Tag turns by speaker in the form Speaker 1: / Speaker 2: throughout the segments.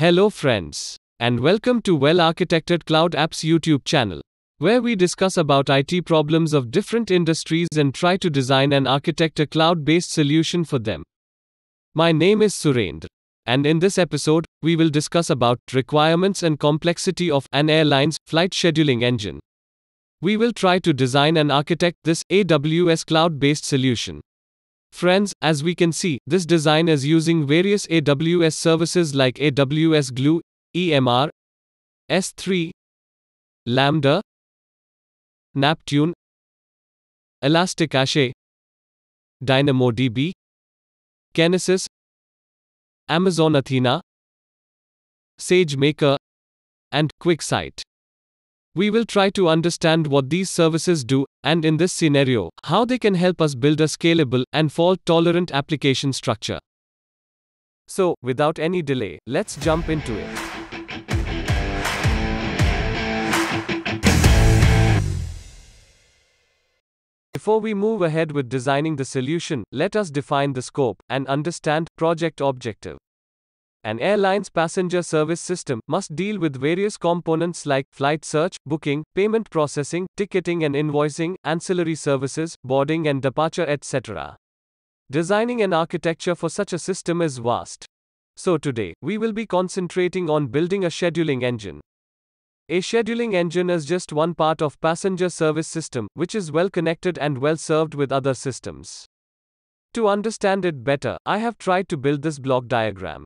Speaker 1: Hello, friends, and welcome to Well Architected Cloud Apps YouTube channel, where we discuss about IT problems of different industries and try to design and architect a cloud based solution for them. My name is Surendra, and in this episode, we will discuss about requirements and complexity of an airline's flight scheduling engine. We will try to design and architect this AWS cloud based solution. Friends, as we can see, this design is using various AWS services like AWS Glue, EMR, S3, Lambda, Neptune, Elasticache, DynamoDB, Kinesis, Amazon Athena, SageMaker, and QuickSight. We will try to understand what these services do, and in this scenario, how they can help us build a scalable and fault tolerant application structure. So, without any delay, let's jump into it. Before we move ahead with designing the solution, let us define the scope and understand project objective. An airline's passenger service system must deal with various components like flight search, booking, payment processing, ticketing and invoicing, ancillary services, boarding and departure, etc. Designing an architecture for such a system is vast. So today, we will be concentrating on building a scheduling engine. A scheduling engine is just one part of passenger service system, which is well connected and well served with other systems. To understand it better, I have tried to build this block diagram.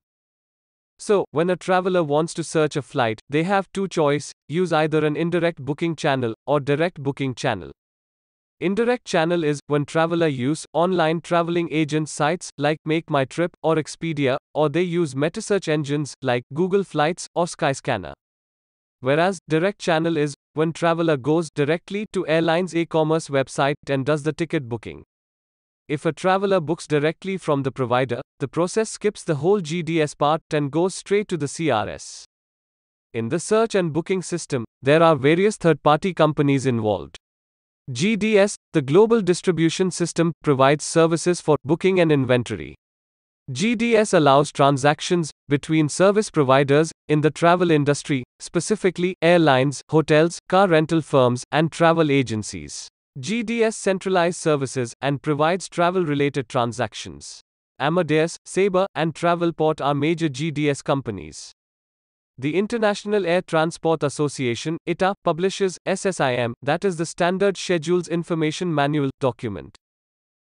Speaker 1: So, when a traveler wants to search a flight, they have two choice, use either an indirect booking channel or direct booking channel. Indirect channel is when traveler use online traveling agent sites like Make My Trip or Expedia or they use meta search engines like Google Flights or Skyscanner. Whereas direct channel is when traveler goes directly to airlines e-commerce website and does the ticket booking. If a traveler books directly from the provider, the process skips the whole GDS part and goes straight to the CRS. In the search and booking system, there are various third party companies involved. GDS, the Global Distribution System, provides services for booking and inventory. GDS allows transactions between service providers in the travel industry, specifically airlines, hotels, car rental firms, and travel agencies. GDS centralized services and provides travel related transactions. Amadeus, Sabre, and Travelport are major GDS companies. The International Air Transport Association ITA publishes SSIM, that is the Standard Schedules Information Manual document.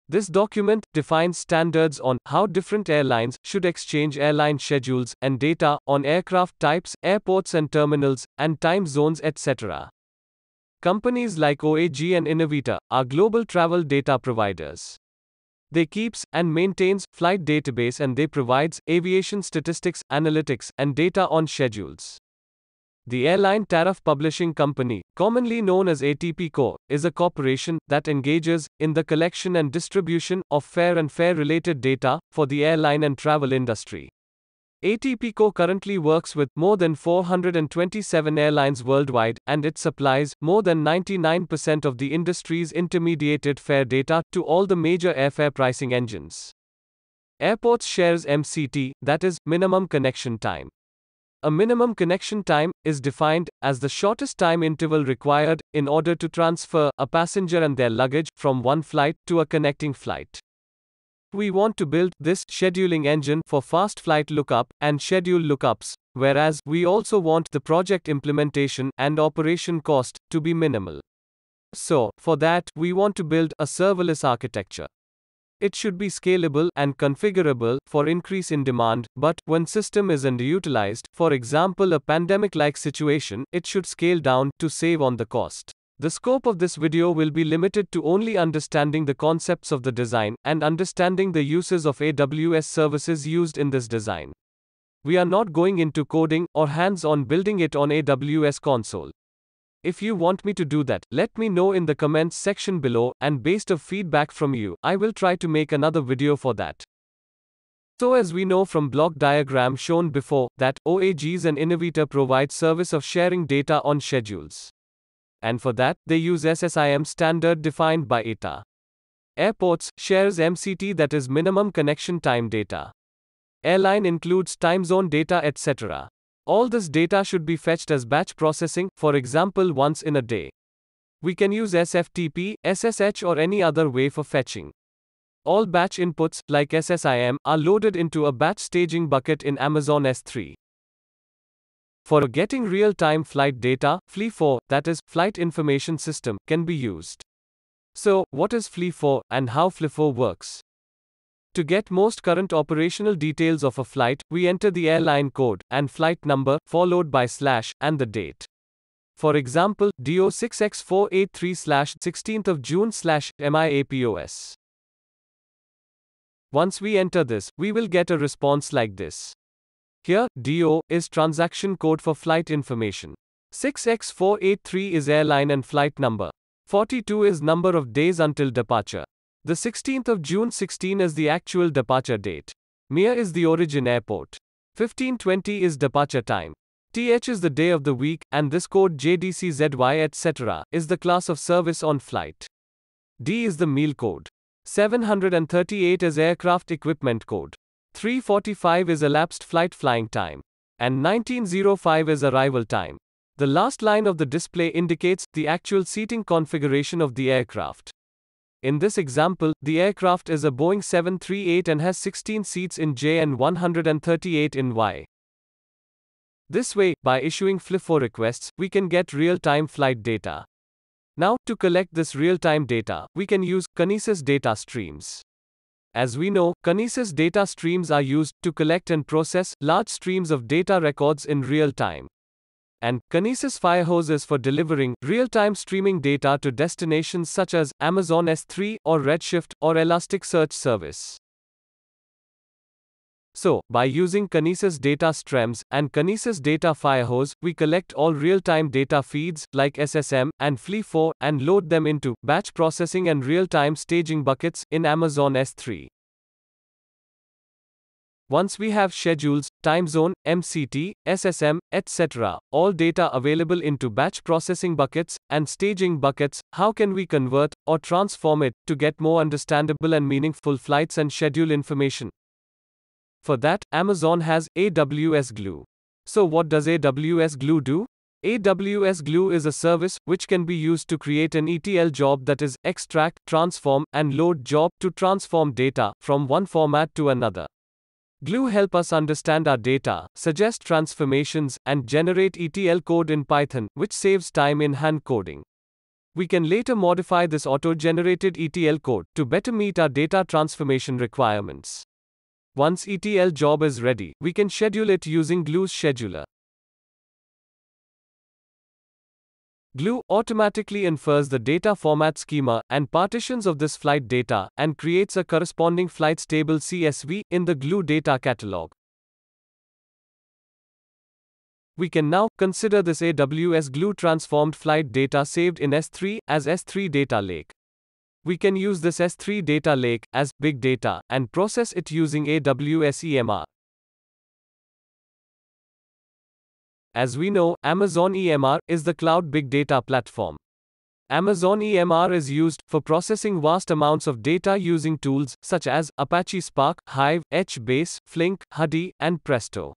Speaker 1: This document defines standards on how different airlines should exchange airline schedules and data on aircraft types, airports and terminals, and time zones, etc. Companies like OAG and Innovita are global travel data providers. They keeps and maintains flight database and they provides aviation statistics, analytics and data on schedules. The airline tariff publishing company, commonly known as ATP Co, is a corporation that engages in the collection and distribution of fare and fare related data for the airline and travel industry. ATPCO currently works with more than 427 airlines worldwide, and it supplies more than 99% of the industry's intermediated fare data to all the major airfare pricing engines. Airports shares MCT, that is, minimum connection time. A minimum connection time is defined as the shortest time interval required in order to transfer a passenger and their luggage from one flight to a connecting flight. We want to build this scheduling engine for fast flight lookup and schedule lookups, whereas we also want the project implementation and operation cost to be minimal. So, for that, we want to build a serverless architecture. It should be scalable and configurable for increase in demand, but when system is underutilized, for example a pandemic like situation, it should scale down to save on the cost. The scope of this video will be limited to only understanding the concepts of the design and understanding the uses of AWS services used in this design. We are not going into coding or hands on building it on AWS console. If you want me to do that, let me know in the comments section below and based of feedback from you, I will try to make another video for that. So as we know from block diagram shown before that OAGs and Innovator provide service of sharing data on schedules and for that, they use SSIM standard defined by ETA. Airports shares MCT that is minimum connection time data. Airline includes time zone data, etc. All this data should be fetched as batch processing, for example, once in a day. We can use SFTP, SSH, or any other way for fetching. All batch inputs, like SSIM, are loaded into a batch staging bucket in Amazon S3. For getting real-time flight data, FLE4, that is, Flight Information System, can be used. So, what is FLI4 and how fle 4 works? To get most current operational details of a flight, we enter the airline code and flight number, followed by slash, and the date. For example, DO6X483 slash 16th of June slash MIAPOS. Once we enter this, we will get a response like this. Here, DO is transaction code for flight information. 6X483 is airline and flight number. 42 is number of days until departure. The 16th of June 16 is the actual departure date. MIA is the origin airport. 1520 is departure time. TH is the day of the week, and this code JDCZY etc. is the class of service on flight. D is the meal code. 738 is aircraft equipment code. 345 is elapsed flight flying time, and 1905 is arrival time. The last line of the display indicates the actual seating configuration of the aircraft. In this example, the aircraft is a Boeing 738 and has 16 seats in J and 138 in Y. This way, by issuing FLIFO requests, we can get real time flight data. Now, to collect this real time data, we can use Kinesis data streams. As we know, Kinesis data streams are used to collect and process large streams of data records in real time. And Kinesis Firehose is for delivering real time streaming data to destinations such as Amazon S3 or Redshift or Elasticsearch service. So, by using Kinesis data streams and Kinesis data firehose, we collect all real-time data feeds like SSM and Flea4 and load them into batch processing and real-time staging buckets in Amazon S3. Once we have schedules, time zone, MCT, SSM, etc., all data available into batch processing buckets and staging buckets, how can we convert or transform it to get more understandable and meaningful flights and schedule information? For that, Amazon has AWS Glue. So, what does AWS Glue do? AWS Glue is a service which can be used to create an ETL job that is extract, transform, and load job to transform data from one format to another. Glue help us understand our data, suggest transformations, and generate ETL code in Python, which saves time in hand coding. We can later modify this auto-generated ETL code to better meet our data transformation requirements. Once ETL job is ready, we can schedule it using Glue's scheduler. Glue automatically infers the data format schema and partitions of this flight data and creates a corresponding flights table CSV in the Glue data catalog. We can now consider this AWS Glue transformed flight data saved in S3 as S3 data lake. We can use this S3 data lake as big data and process it using AWS EMR. As we know, Amazon EMR is the cloud big data platform. Amazon EMR is used for processing vast amounts of data using tools such as Apache Spark, Hive, HBase, Flink, Huddy, and Presto.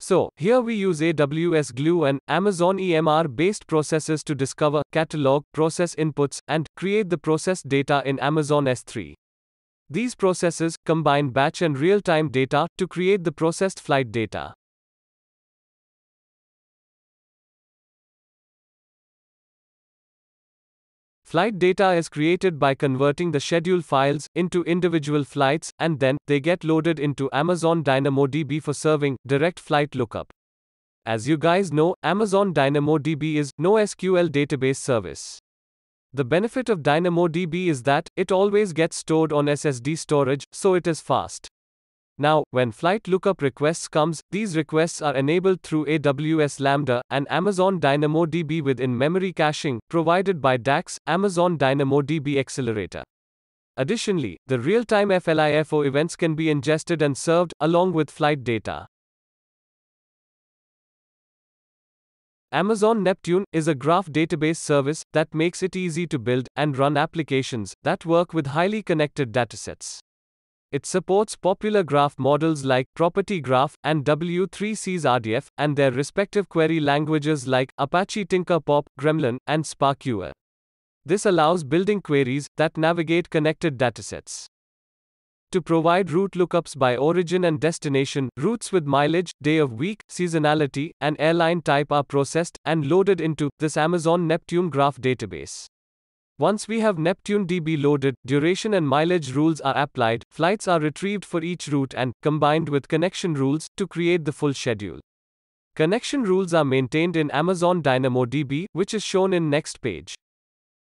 Speaker 1: So, here we use AWS Glue and Amazon EMR based processes to discover, catalog, process inputs, and create the process data in Amazon S3. These processes combine batch and real time data to create the processed flight data. Flight data is created by converting the schedule files into individual flights, and then they get loaded into Amazon DynamoDB for serving direct flight lookup. As you guys know, Amazon DynamoDB is no SQL database service. The benefit of DynamoDB is that it always gets stored on SSD storage, so it is fast. Now, when flight lookup requests comes, these requests are enabled through AWS Lambda and Amazon DynamoDB with in-memory caching provided by DAX Amazon DynamoDB Accelerator. Additionally, the real-time FLIFO events can be ingested and served along with flight data. Amazon Neptune is a graph database service that makes it easy to build and run applications that work with highly connected datasets. It supports popular graph models like Property Graph and W3C's RDF, and their respective query languages like Apache Tinkerpop, Gremlin, and SparkQA. This allows building queries that navigate connected datasets. To provide route lookups by origin and destination, routes with mileage, day of week, seasonality, and airline type are processed and loaded into this Amazon Neptune Graph database. Once we have Neptune DB loaded, duration and mileage rules are applied, flights are retrieved for each route and, combined with connection rules, to create the full schedule. Connection rules are maintained in Amazon DynamoDB, which is shown in next page.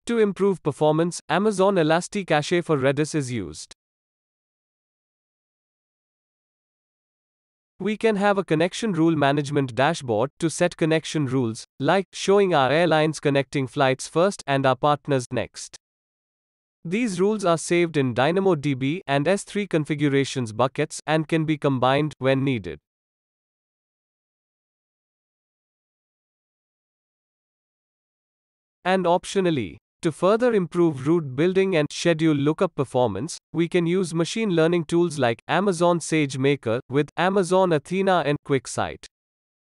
Speaker 1: To improve performance, Amazon ElastiCache Cache for Redis is used. We can have a connection rule management dashboard to set connection rules, like showing our airlines connecting flights first and our partners next. These rules are saved in DynamoDB and S3 configurations buckets and can be combined when needed. And optionally, to further improve route building and schedule lookup performance, we can use machine learning tools like Amazon SageMaker with Amazon Athena and QuickSight.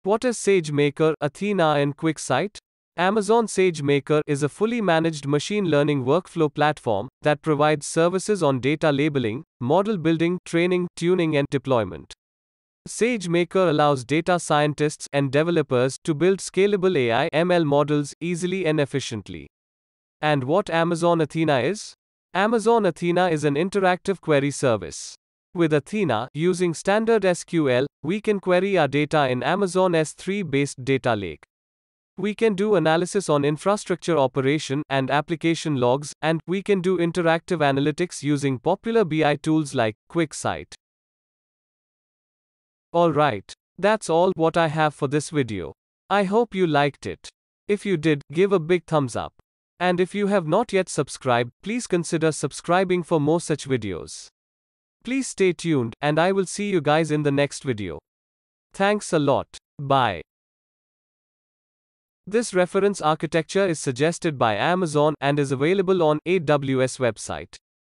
Speaker 1: What is SageMaker, Athena, and QuickSight? Amazon SageMaker is a fully managed machine learning workflow platform that provides services on data labeling, model building, training, tuning, and deployment. SageMaker allows data scientists and developers to build scalable AI ML models easily and efficiently. And what Amazon Athena is? Amazon Athena is an interactive query service. With Athena, using standard SQL, we can query our data in Amazon S3 based data lake. We can do analysis on infrastructure operation and application logs, and we can do interactive analytics using popular BI tools like QuickSight. Alright, that's all what I have for this video. I hope you liked it. If you did, give a big thumbs up. And if you have not yet subscribed, please consider subscribing for more such videos. Please stay tuned, and I will see you guys in the next video. Thanks a lot. Bye. This reference architecture is suggested by Amazon and is available on AWS website.